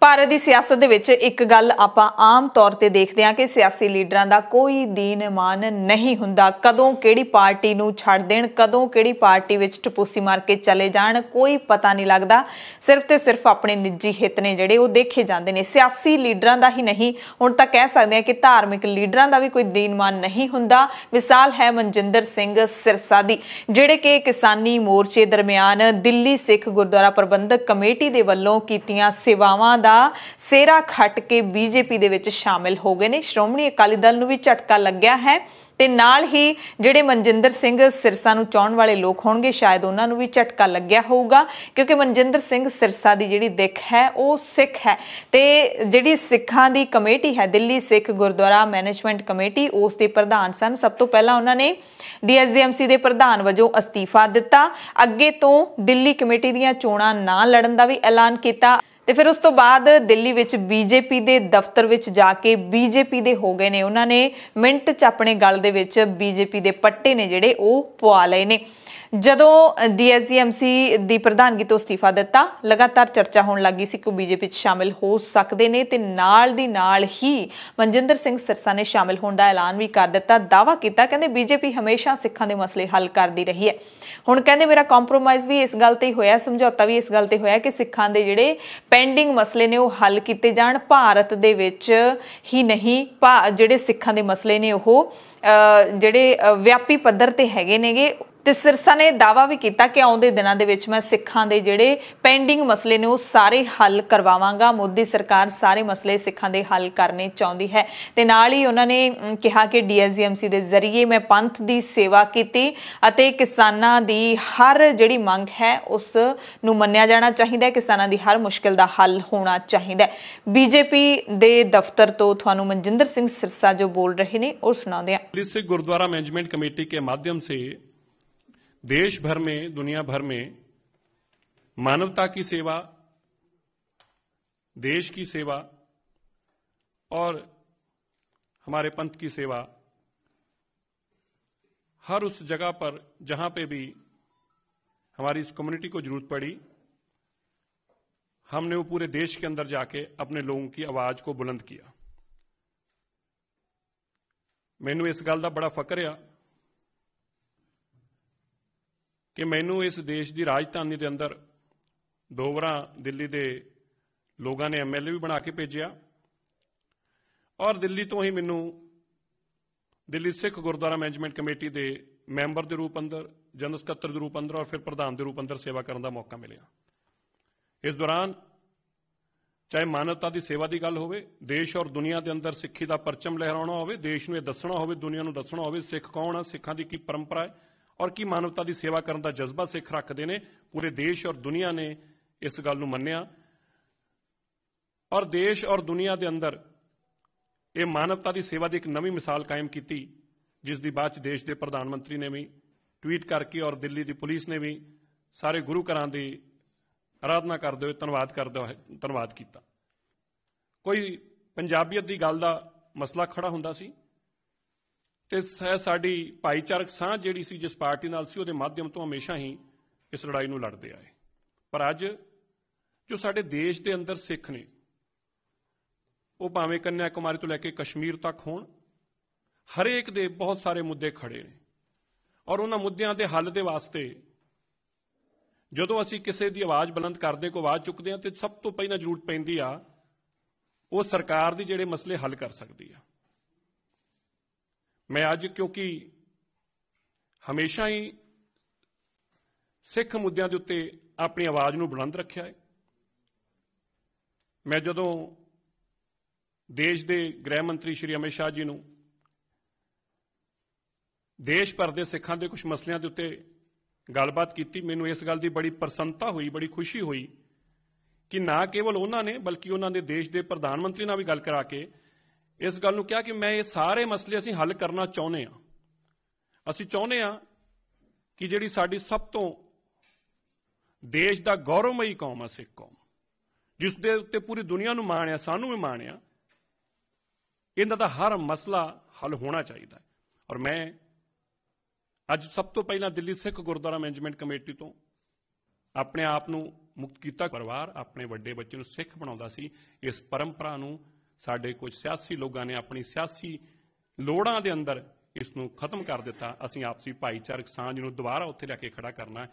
ਭਾਰਤ ਦੀ ਸਿਆਸਤ ਦੇ ਵਿੱਚ ਇੱਕ ਗੱਲ ਆਪਾਂ ਆਮ ਤੌਰ ਤੇ ਦੇਖਦੇ ਹਾਂ ਕਿ ਸਿਆਸੀ ਲੀਡਰਾਂ ਦਾ ਕੋਈ ਦੀਨ ਮਾਨ ਨਹੀਂ ਹੁੰਦਾ ਕਦੋਂ ਕਿਹੜੀ ਪਾਰਟੀ ਨੂੰ ਛੱਡ ਦੇਣ ਕਦੋਂ ਕਿਹੜੀ ਪਾਰਟੀ ਵਿੱਚ ਟਪੂਸੀ ਮਾਰ ਕੇ ਚਲੇ ਜਾਣ ਕੋਈ ਪਤਾ ਨਹੀਂ ਲੱਗਦਾ ਸਿਰਫ ਤੇ ਸਿਰਫ ਆਪਣੇ ਨਿੱਜੀ ਹਿੱਤ ਨੇ ਜਿਹੜੇ ਉਹ ਦੇਖੇ ਜਾਂਦੇ ਨੇ ਸਿਆਸੀ ਲੀਡਰਾਂ ਦਾ ਹੀ ਨਹੀਂ ਹੁਣ ਤਾਂ ਕਹਿ ਸਕਦੇ ਹਾਂ ਕਿ ਧਾਰਮਿਕ ਲੀਡਰਾਂ ਦਾ ਵੀ ਕੋਈ ਦੀਨ ਮਾਨ ਨਹੀਂ ਹੁੰਦਾ ਮਿਸਾਲ ਹੈ ਮਨਜਿੰਦਰ ਸਿੰਘ ਸਿਰਸਾ ਦੀ ਜਿਹੜੇ ਕਿ ਕਿਸਾਨੀ ਮੋਰਚੇ ਦਰਮਿਆਨ ਦਿੱਲੀ ਸਿੱਖ ਗੁਰਦੁਆਰਾ ਪ੍ਰਬੰਧਕ ਕਮੇਟੀ ਦੇ ਵੱਲੋਂ ਕੀਤੀਆਂ ਸੇਵਾਵਾਂ ਦਾ ਸੇਰਾ ਖੱਟ ਕੇ ਬੀਜੇਪੀ ਦੇ ਵਿੱਚ ਸ਼ਾਮਿਲ ਹੋ ਗਏ ਨੇ ਸ਼੍ਰੋਮਣੀ ਅਕਾਲੀ ਦਲ ਨੂੰ ਵੀ ਝਟਕਾ ਲੱਗਿਆ ਹੈ ਤੇ ਨਾਲ ਹੀ ਜਿਹੜੇ ਮਨਜਿੰਦਰ ਸਿੰਘ ਸਿਰਸਾ ਨੂੰ ਚਾਉਣ ਵਾਲੇ ਲੋਕ ਹੋਣਗੇ ਸ਼ਾਇਦ ਉਹਨਾਂ ਨੂੰ ਵੀ ਝਟਕਾ ਲੱਗਿਆ ਹੋਊਗਾ ਕਿਉਂਕਿ ਮਨਜਿੰਦਰ ਸਿੰਘ ਸਿਰਸਾ ਦੀ ਜਿਹੜੀ ਦਿੱਖ ਹੈ ਉਹ ਸਿੱਖ ਹੈ ਤੇ ਜਿਹੜੀ ਸਿੱਖਾਂ ਦੀ ਕਮੇਟੀ ਹੈ ਦਿੱਲੀ ਸਿੱਖ ਗੁਰਦੁਆਰਾ ਮੈਨੇਜਮੈਂਟ ਕਮੇਟੀ ਉਸ ਦੇ ਪ੍ਰਧਾਨ ਸਨ ਸਭ ਤੋਂ ਪਹਿਲਾਂ ਉਹਨਾਂ ਨੇ ਡੀਐਸਜੀਐਮਸੀ ਦੇ ਪ੍ਰਧਾਨ ਵਜੋਂ ਅਸਤੀਫਾ ਦਿੱਤਾ ਅੱਗੇ ਤੋਂ ਦਿੱਲੀ ਕਮੇਟੀ ਦੀਆਂ ਚੋਣਾਂ ਨਾ ਲੜਨ ਦਾ ਵੀ ਐਲਾਨ ਕੀਤਾ ਤੇ ਫਿਰ ਉਸ ਤੋਂ ਬਾਅਦ ਦਿੱਲੀ ਵਿੱਚ ਬੀਜੇਪੀ ਦੇ ਦਫ਼ਤਰ ਵਿੱਚ ਜਾ ਕੇ ਬੀਜੇਪੀ ਦੇ ਹੋ ਗਏ ਨੇ ਉਹਨਾਂ ਨੇ ਮਿੰਟ 'ਚ ਆਪਣੇ ਗਲ ਦੇ ਵਿੱਚ ਬੀਜੇਪੀ ਦੇ ਪੱਟੇ ਨੇ ਜਿਹੜੇ ਉਹ ਪਵਾ ਲਏ ਨੇ ਜਦੋਂ ਡੀਐਸਜੀਐਮਸੀ ਦੀ ਪ੍ਰਧਾਨਗੀ ਤੋਂ ਅਸਤੀਫਾ ਦਿੱਤਾ ਲਗਾਤਾਰ ਚਰਚਾ ਹੋਣ ਲੱਗੀ ਸੀ ਕਿ ਉਹ ਬੀਜੇਪੀ 'ਚ ਸ਼ਾਮਿਲ ਹੋ ਸਕਦੇ ਨੇ ਤੇ ਨਾਲ ਦੀ ਨਾਲ ਹੀ ਮਨਜਿੰਦਰ ਸਿੰਘ ਸਿਰਸਾ ਨੇ ਸ਼ਾਮਿਲ ਹੋਣ ਦਾ ਐਲਾਨ ਵੀ ਕਰ ਦਿੱਤਾ ਦਾਵਾ ਕੀਤਾ ਕਹਿੰਦੇ ਬੀਜੇਪੀ ਹਮੇਸ਼ਾ ਸਿੱਖਾਂ ਦੇ ਮਸਲੇ ਹੱਲ ਕਰਦੀ ਰਹੀ ਹੈ ਹੁਣ ਕਹਿੰਦੇ ਮੇਰਾ ਕੰਪਰੋਮਾਈਜ਼ ਵੀ ਇਸ ਗੱਲ ਤੇ ਹੋਇਆ ਸਮਝੌਤਾ ਵੀ ਇਸ ਗੱਲ ਤੇ ਹੋਇਆ ਕਿ ਸਿੱਖਾਂ ਦੇ ਜਿਹੜੇ ਪੈਂਡਿੰਗ ਮਸਲੇ ਨੇ ਉਹ ਹੱਲ ਕੀਤੇ ਜਾਣ ਭਾਰਤ ਦੇ ਵਿੱਚ ਹੀ ਨਹੀਂ ਜਿਹੜੇ ਸਿੱਖਾਂ ਦੇ ਮਸਲੇ ਨੇ ਉਹ ਜਿਹੜੇ ਵਿਆਪੀ ਪੱਧਰ ਤੇ ਹੈਗੇ ਨੇਗੇ ਤੇ ਸਿਰਸਾ ਨੇ ਦਾਵਾ ਵੀ ਕੀਤਾ ਕਿ ਆਉਂਦੇ ਦਿਨਾਂ ਦੇ ਵਿੱਚ ਮੈਂ ਸਿੱਖਾਂ ਦੇ ਜਿਹੜੇ ਪੈਂਡਿੰਗ ਮਸਲੇ ਨੇ ਉਹ ਸਾਰੇ ਹੱਲ ਕਰਵਾਵਾਂਗਾ ਮੋਦੀ ਸਰਕਾਰ ਸਾਰੇ ਮਸਲੇ ਸਿੱਖਾਂ ਦੇ ਹੱਲ ਕਰਨੇ ਚਾਹੁੰਦੀ ਹੈ ਤੇ ਨਾਲ ਹੀ ਉਹਨਾਂ ਨੇ ਕਿਹਾ ਕਿ ਡੀਐਸਜੀਐਮਸੀ ਦੇ ਜ਼ਰੀਏ ਮੈਂ ਪੰਥ ਦੀ ਸੇਵਾ ਕੀਤੀ ਅਤੇ ਕਿਸਾਨਾਂ ਦੀ ਹਰ ਜਿਹੜੀ ਮੰਗ ਹੈ ਉਸ ਨੂੰ ਮੰਨਿਆ ਜਾਣਾ ਚਾਹੀਦਾ ਹੈ ਕਿਸਾਨਾਂ ਦੀ ਹਰ ਮੁਸ਼ਕਲ ਦਾ ਹੱਲ ਹੋਣਾ ਚਾਹੀਦਾ ਹੈ ਬੀਜੇਪੀ ਦੇ ਦਫ਼ਤਰ ਤੋਂ ਤੁਹਾਨੂੰ ਮਨਜਿੰਦਰ ਸਿੰਘ ਸਿਰਸਾ ਜੋ ਬੋਲ ਨੇ ਉਹ ਸੁਣਾਉਂਦੇ सुना दिया ਗੁਰਦੁਆਰਾ ਮੈਨੇਜਮੈਂਟ ਕਮੇਟੀ ਕੇ ਮਾਧਿਅਮ ਸੇ देश भर में दुनिया भर में मानवता की सेवा देश की सेवा और हमारे पंथ की सेवा हर उस जगह पर जहां पे भी हमारी इस कम्युनिटी को जरूरत पड़ी हमने वो पूरे देश के अंदर जाके अपने लोगों की आवाज को बुलंद किया मैनू इस गल का बड़ा फकर है ਕਿ ਮੈਨੂੰ ਇਸ ਦੇਸ਼ ਦੀ ਰਾਜਧਾਨੀ ਦੇ ਅੰਦਰ ਦੋਵਰਾ ਦਿੱਲੀ ਦੇ ਲੋਕਾਂ ਨੇ ਐਮਐਲਏ ਵੀ ਬਣਾ ਕੇ ਭੇਜਿਆ ਔਰ ਦਿੱਲੀ ਤੋਂ ਹੀ ਮੈਨੂੰ ਦਿੱਲੀ ਸਿੱਖ ਗੁਰਦੁਆਰਾ ਮੈਨੇਜਮੈਂਟ ਕਮੇਟੀ ਦੇ ਮੈਂਬਰ ਦੇ ਰੂਪ ਅੰਦਰ ਜਨਰਲ ਸਕੱਤਰ ਦੇ ਰੂਪ ਅੰਦਰ ਔਰ ਫਿਰ ਪ੍ਰਧਾਨ ਦੇ ਰੂਪ ਅੰਦਰ ਸੇਵਾ ਕਰਨ ਦਾ ਮੌਕਾ ਮਿਲਿਆ ਇਸ ਦੌਰਾਨ ਚਾਹੇ ਮਾਨਵਤਾ ਦੀ ਸੇਵਾ ਦੀ ਗੱਲ ਹੋਵੇ ਦੇਸ਼ ਔਰ ਦੁਨੀਆ ਦੇ ਅੰਦਰ ਸਿੱਖੀ ਦਾ ਪਰਚਮ ਲਹਿਰਾਉਣਾ ਹੋਵੇ ਦੇਸ਼ ਨੂੰ ਇਹ ਦੱਸਣਾ ਹੋਵੇ ਦੁਨੀਆ ਨੂੰ ਦੱਸਣਾ ਹੋਵੇ ਸਿੱਖ ਕੌਣ ਆ ਸਿੱਖਾਂ ਦੀ ਕੀ ਪਰੰਪਰਾ ਹੈ ਔਰ ਕੀ ਮਾਨਵਤਾ ਦੀ ਸੇਵਾ ਕਰਨ ਦਾ ਜਜ਼ਬਾ ਸਿੱਖ ਰੱਖਦੇ ਨੇ ਪੂਰੇ ਦੇਸ਼ ਔਰ ਦੁਨੀਆ ਨੇ ਇਸ ਗੱਲ ਨੂੰ ਮੰਨਿਆ ਔਰ ਦੇਸ਼ ਔਰ ਦੁਨੀਆ ਦੇ ਅੰਦਰ ਇਹ ਮਾਨਵਤਾ ਦੀ ਸੇਵਾ ਦੀ ਇੱਕ ਨਵੀਂ ਮਿਸਾਲ ਕਾਇਮ ਕੀਤੀ ਜਿਸ ਦੀ ਬਾਅਦ ਚ ਦੇਸ਼ ਦੇ ਪ੍ਰਧਾਨ ਮੰਤਰੀ ਨੇ ਵੀ ਟਵੀਟ ਕਰਕੇ ਔਰ ਦਿੱਲੀ ਦੀ ਪੁਲਿਸ ਨੇ ਵੀ ਸਾਰੇ ਗੁਰੂ ਘਰਾਂ ਦੀ ਆਰਾਧਨਾ ਕਰਦੇ ਹੋਏ ਧੰਨਵਾਦ ਕਰਦੇ ਹੋਏ ਧੰਨਵਾਦ ਕੀਤਾ ਕੋਈ ਪੰਜਾਬੀਅਤ ਦੀ ਗੱਲ ਦਾ ਮਸਲਾ ਖੜਾ ਹੁੰਦਾ ਸੀ ਤੇ ਸਾਡੀ ਭਾਈਚਾਰਕ ਸਾਂਝ ਜਿਹੜੀ ਸੀ ਜਿਸ ਪਾਰਟੀ ਨਾਲ ਸੀ ਉਹਦੇ ਮਾਧਿਅਮ ਤੋਂ ਹਮੇਸ਼ਾ ਹੀ ਇਸ ਲੜਾਈ ਨੂੰ ਲੜਦੇ ਆਏ ਪਰ ਅੱਜ ਜੋ ਸਾਡੇ ਦੇਸ਼ ਦੇ ਅੰਦਰ ਸਿੱਖ ਨੇ ਉਹ ਭਾਵੇਂ ਕੰਨਿਆ ਕੁਮਾਰੀ ਤੋਂ ਲੈ ਕੇ ਕਸ਼ਮੀਰ ਤੱਕ ਹੋਣ ਹਰੇਕ ਦੇ ਬਹੁਤ ਸਾਰੇ ਮੁੱਦੇ ਖੜੇ ਨੇ ਔਰ ਉਹਨਾਂ ਮੁੱਦਿਆਂ ਦੇ ਹੱਲ ਦੇ ਵਾਸਤੇ ਜਦੋਂ ਅਸੀਂ ਕਿਸੇ ਦੀ ਆਵਾਜ਼ ਬੁਲੰਦ ਕਰਦੇ ਕੋ ਆਵਾਜ਼ ਚੁੱਕਦੇ ਆ ਤੇ ਸਭ ਤੋਂ ਪਹਿਲਾਂ ਜ਼ਰੂਰਤ ਪੈਂਦੀ ਆ ਉਹ ਸਰਕਾਰ ਦੀ ਜਿਹੜੇ ਮਸਲੇ ਹੱਲ ਕਰ ਸਕਦੀ ਆ ਮੈਂ ਅੱਜ ਕਿਉਂਕਿ ਹਮੇਸ਼ਾ ਹੀ ਸਿੱਖ ਮੁੱਦਿਆਂ ਦੇ ਉੱਤੇ ਆਪਣੀ ਆਵਾਜ਼ ਨੂੰ ਬੁਲੰਦ ਰੱਖਿਆ ਹੈ ਮੈਂ ਜਦੋਂ ਦੇਸ਼ ਦੇ ਗ੍ਰਹਿ ਮੰਤਰੀ ਸ਼੍ਰੀ ਅਮਿਤ ਸ਼ਾਹ ਜੀ ਨੂੰ ਦੇਸ਼ ਭਰ ਦੇ ਸਿੱਖਾਂ ਦੇ ਕੁਝ ਮਸਲਿਆਂ ਦੇ ਉੱਤੇ ਗੱਲਬਾਤ ਕੀਤੀ ਮੈਨੂੰ ਇਸ ਗੱਲ ਦੀ ਬੜੀ ਪ੍ਰਸੰਨਤਾ ਹੋਈ ਬੜੀ ਖੁਸ਼ੀ ਹੋਈ ਕਿ ਨਾ ਕੇਵਲ ਉਹਨਾਂ ਨੇ ਬਲਕਿ ਉਹਨਾਂ ਦੇ ਦੇਸ਼ ਦੇ ਪ੍ਰਧਾਨ ਮੰਤਰੀ ਨਾਲ ਵੀ ਗੱਲ ਕਰਾ ਕੇ ਇਸ ਗੱਲ ਨੂੰ ਕਿਹਾ ਕਿ ਮੈਂ ਇਹ ਸਾਰੇ ਮਸਲੇ ਅਸੀਂ ਹੱਲ ਕਰਨਾ ਚਾਹੁੰਦੇ ਆ ਅਸੀਂ ਚਾਹੁੰਦੇ ਆ ਕਿ ਜਿਹੜੀ ਸਾਡੀ ਸਭ ਤੋਂ ਦੇਸ਼ ਦਾ ਗੌਰਵਮਈ ਕੌਮ ਹੈ ਸਿੱਖ ਕੌਮ ਜਿਸ ਦੇ ਉੱਤੇ ਪੂਰੀ ਦੁਨੀਆ ਨੂੰ ਮਾਣ ਸਾਨੂੰ ਵੀ ਮਾਣ ਆ ਇਹਦਾ ਤਾਂ ਹਰ ਮਸਲਾ ਹੱਲ ਹੋਣਾ ਚਾਹੀਦਾ ਹੈ ਔਰ ਮੈਂ ਅੱਜ ਸਭ ਤੋਂ ਪਹਿਲਾਂ ਦਿੱਲੀ ਸਿੱਖ ਗੁਰਦੁਆਰਾ ਮੈਨੇਜਮੈਂਟ ਕਮੇਟੀ ਤੋਂ ਆਪਣੇ ਆਪ ਨੂੰ ਮੁਕਤ ਕੀਤਾ ਪਰਿਵਾਰ ਆਪਣੇ ਵੱਡੇ ਬੱਚੇ ਨੂੰ ਸਿੱਖ ਬਣਾਉਂਦਾ ਸੀ ਇਸ ਪਰੰਪਰਾ ਨੂੰ ਸਾਡੇ ਕੁਝ ਸਿਆਸੀ ਲੋਕਾਂ ਨੇ ਆਪਣੀ ਸਿਆਸੀ ਲੋੜਾਂ ਦੇ ਅੰਦਰ ਇਸ ਨੂੰ ਖਤਮ ਕਰ ਦਿੱਤਾ ਅਸੀਂ ਆਪਸੀ ਭਾਈਚਾਰਕ ਸਾਂਝ ਨੂੰ ਦੁਬਾਰਾ ਉੱਥੇ ਲਿਆ ਕੇ ਖੜਾ ਕਰਨਾ